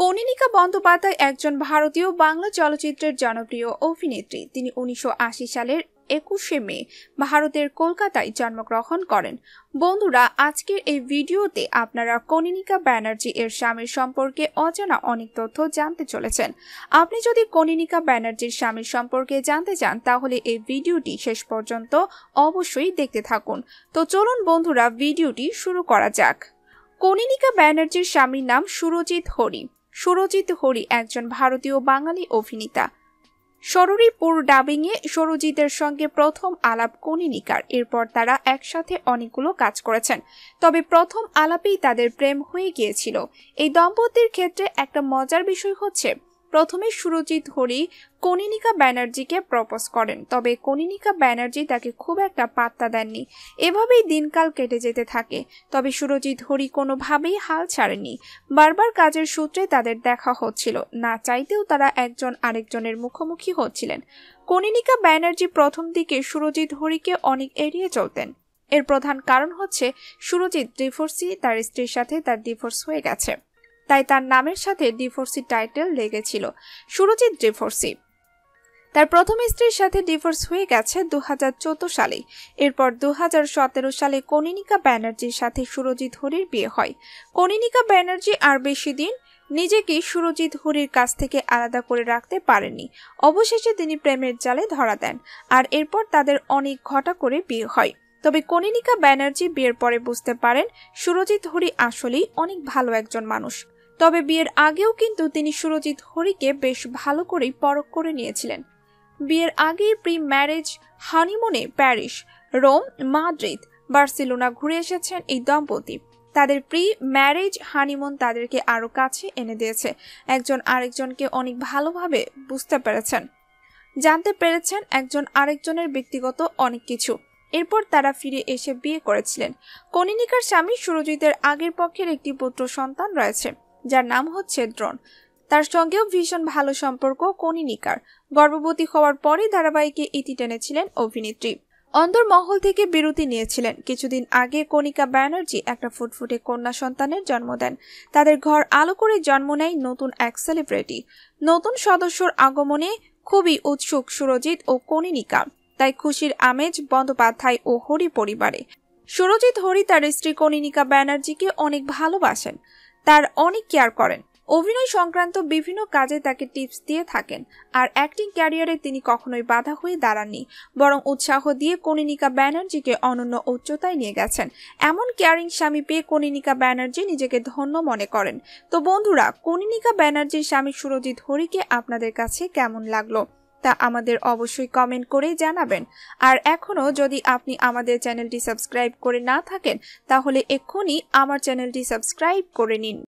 কনিনিকা বন্দ্যোপাধ্যায় একজন ভারতীয় বাংলা চলচ্চিত্রের জনপ্রিয় অভিনেত্রী তিনি উনিশশো সালের একুশে মে ভারতের কলকাতায় জন্মগ্রহণ করেন বন্ধুরা আজকের এই ভিডিওতে আপনারা কনিনিকা ব্যানার্জি এর স্বামীর সম্পর্কে অজানা অনেক তথ্য জানতে চলেছেন আপনি যদি কনিনিকা ব্যানার্জির স্বামীর সম্পর্কে জানতে চান তাহলে এই ভিডিওটি শেষ পর্যন্ত অবশ্যই দেখতে থাকুন তো চলুন বন্ধুরা ভিডিওটি শুরু করা যাক কনিনিকা ব্যানার্জির স্বামীর নাম সুরজিৎ হরি সুরজিৎ হরি একজন ভারতীয় বাঙালি অভিনেতা সররিপুর ডাবিংয়ে সরজিতের সঙ্গে প্রথম আলাপ কনিনিকার এরপর তারা একসাথে অনেকগুলো কাজ করেছেন তবে প্রথম আলাপেই তাদের প্রেম হয়ে গিয়েছিল এই দম্পতির ক্ষেত্রে একটা মজার বিষয় হচ্ছে প্রথমে সুরজিৎ হরি কনিনিকা ব্যানার্জিকে প্রপোজ করেন তবে কনিনিকা ব্যানার্জি তাকে খুব একটা পাত্তা দেননি এভাবেই দিনকাল কেটে যেতে থাকে তবে সুরজিৎ হরি কোনোভাবেই হাল ছাড়েনি বারবার কাজের সূত্রে তাদের দেখা হচ্ছিল না চাইতেও তারা একজন আরেকজনের মুখোমুখি হচ্ছিলেন কনিনিকা ব্যানার্জি প্রথম দিকে সুরজিৎ হরিকে অনেক এড়িয়ে চলতেন এর প্রধান কারণ হচ্ছে সুরজিৎ ডিভোর্সি তার স্ত্রীর সাথে তার ডিভোর্স হয়ে গেছে তাই তার নামের সাথে ডিফোর্সি টাইটেল লেগেছিল সুরজিৎ ডিফোর্সি তার প্রথম স্ত্রীর সাথে ডিভোর্স হয়ে গেছে দু হাজার চোদ্দ সালে এরপর দু হাজার সতেরো সালে কনিনিকা ব্যানার্জির সাথে সুরজিৎ হরির বিয়ে হয় কনিনিকা ব্যানার্জি আর বেশি দিন নিজেকে সুরজিৎ হরির কাছ থেকে আলাদা করে রাখতে পারেননি অবশেষে তিনি প্রেমের জালে ধরা দেন আর এরপর তাদের অনেক ঘটা করে বিয়ে হয় তবে কনিনিকা ব্যানার্জি বিয়ের পরে বুঝতে পারেন সুরজিৎ হরি আসলেই অনেক ভালো একজন মানুষ তবে বিয়ের আগেও কিন্তু তিনি সুরজিৎ হরিকে বেশ ভালো করেই পরখ করে নিয়েছিলেন বিয়ের আগে প্রি ম্যারেজ হানিমুনে প্যারিস রোম মাদ্রিদ বার্সেলোনা ঘুরে এসেছেন এই দম্পতি তাদের প্রি ম্যারেজ হানিমুন তাদেরকে আরও কাছে এনে দিয়েছে একজন আরেকজনকে অনেক ভালোভাবে বুঝতে পেরেছেন জানতে পেরেছেন একজন আরেকজনের ব্যক্তিগত অনেক কিছু এরপর তারা ফিরে এসে বিয়ে করেছিলেন কনিনিকার স্বামী সুরজিতের আগের পক্ষের একটি পুত্র সন্তান রয়েছে যার নাম হচ্ছে ড্রোন তার সঙ্গেও ভীষণ ভালো সম্পর্ক কনিনিকার গর্ভবতী হওয়ার পরই ধারাবাহিকে ইতি টেনেছিলেন অভিনেত্রী অন্দরমহল থেকে বিরতি নিয়েছিলেন কিছুদিন আগে কণিকা ব্যানার্জি একটা ফুটফুটে কন্যা সন্তানের জন্ম দেন তাদের ঘর আলো করে জন্ম নেয় নতুন এক সেলিব্রিটি নতুন সদস্যর আগমনে খুবই উৎসুক সুরজিৎ ও কনিনিকা তাই খুশির আমেজ বন্দ্যোপাধ্যায় ও হরি পরিবারে সুরজিৎ হরি তার স্ত্রী কণিনিকা ব্যানার্জিকে অনেক ভালোবাসেন তার অনেক কেয়ার করেন অভিনয় সংক্রান্ত বিভিন্ন কাজে তাকে টিপস দিয়ে থাকেন আর অ্যাক্টিং ক্যারিয়ারে তিনি কখনোই বাধা হয়ে দাঁড়াননি বরং উৎসাহ দিয়ে কনিনিকা ব্যানার্জিকে অনন্য উচ্চতায় নিয়ে গেছেন এমন কেয়ারিং স্বামী পেয়ে কনিনিকা ব্যানার্জি নিজেকে ধন্য মনে করেন তো বন্ধুরা কনিনিকা ব্যানার্জির স্বামী সুরজিৎ হরিকে আপনাদের কাছে কেমন লাগলো তা আমাদের অবশ্যই কমেন্ট করে জানাবেন আর এখনও যদি আপনি আমাদের চ্যানেলটি সাবস্ক্রাইব করে না থাকেন তাহলে এক্ষুনি আমার চ্যানেলটি সাবস্ক্রাইব করে নিন